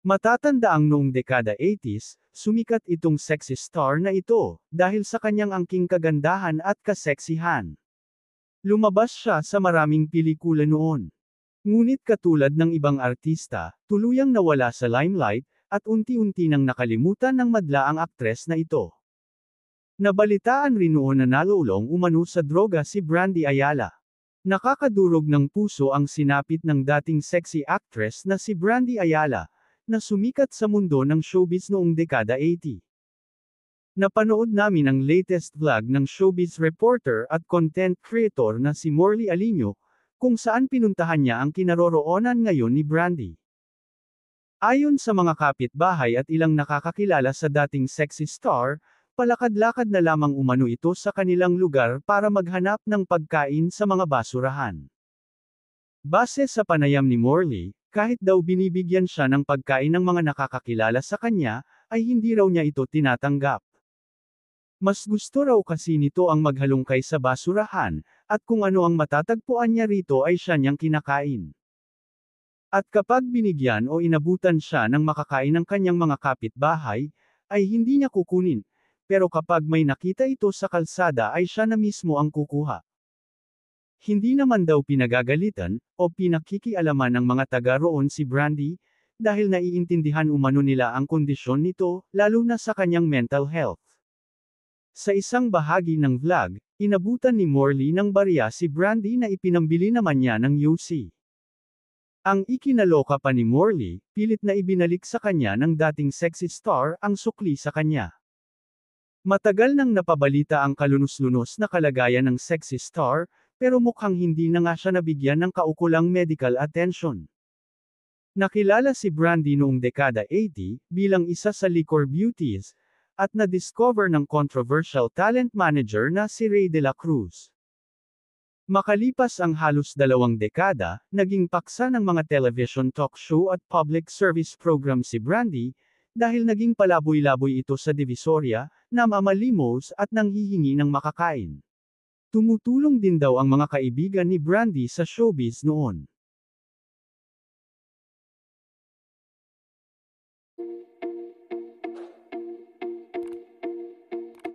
Matatanda ang noong dekada 80s, sumikat itong sexy star na ito, dahil sa kanyang angking kagandahan at kaseksihan. Lumabas siya sa maraming pelikula noon. Ngunit katulad ng ibang artista, tuluyang nawala sa limelight, at unti-unti nang nakalimutan ng madla ang aktres na ito. Nabalitaan rin noon na nalulong umano sa droga si Brandy Ayala. Nakakadurog ng puso ang sinapit ng dating sexy actress na si Brandy Ayala, na sumikat sa mundo ng showbiz noong dekada 80. Napanood namin ang latest vlog ng showbiz reporter at content creator na si Morley Alinyo, kung saan pinuntahan niya ang kinaroroonan ngayon ni Brandy. Ayon sa mga kapitbahay at ilang nakakakilala sa dating sexy star, palakad-lakad na lamang umano ito sa kanilang lugar para maghanap ng pagkain sa mga basurahan. Base sa panayam ni Morley, kahit daw binibigyan siya ng pagkain ng mga nakakakilala sa kanya, ay hindi raw niya ito tinatanggap. Mas gusto raw kasi nito ang maghalungkay sa basurahan, at kung ano ang matatagpuan niya rito ay siya niyang kinakain. At kapag binigyan o inabutan siya ng makakain ng kanyang mga kapitbahay, ay hindi niya kukunin, pero kapag may nakita ito sa kalsada ay siya na mismo ang kukuha. Hindi naman daw pinagagalitan, o pinakikialaman ng mga taga roon si Brandy, dahil naiintindihan umano nila ang kondisyon nito, lalo na sa kanyang mental health. Sa isang bahagi ng vlog, inabutan ni Morley ng barya si Brandy na ipinambili naman niya ng UC. Ang ikinaloka pa ni Morley, pilit na ibinalik sa kanya ng dating sexy star ang sukli sa kanya. Matagal nang napabalita ang kalunos-lunos na kalagayan ng sexy star, pero mukhang hindi na nga siya nabigyan ng kaukulang medical attention. Nakilala si Brandy noong dekada 80 bilang isa sa liquor beauties, at na-discover ng controversial talent manager na si Ray De La Cruz. Makalipas ang halos dalawang dekada, naging paksa ng mga television talk show at public service program si Brandy, dahil naging palaboy-laboy ito sa Divisoria, namamalimos at nanghihingi ng makakain. Tumutulong din daw ang mga kaibigan ni Brandy sa showbiz noon.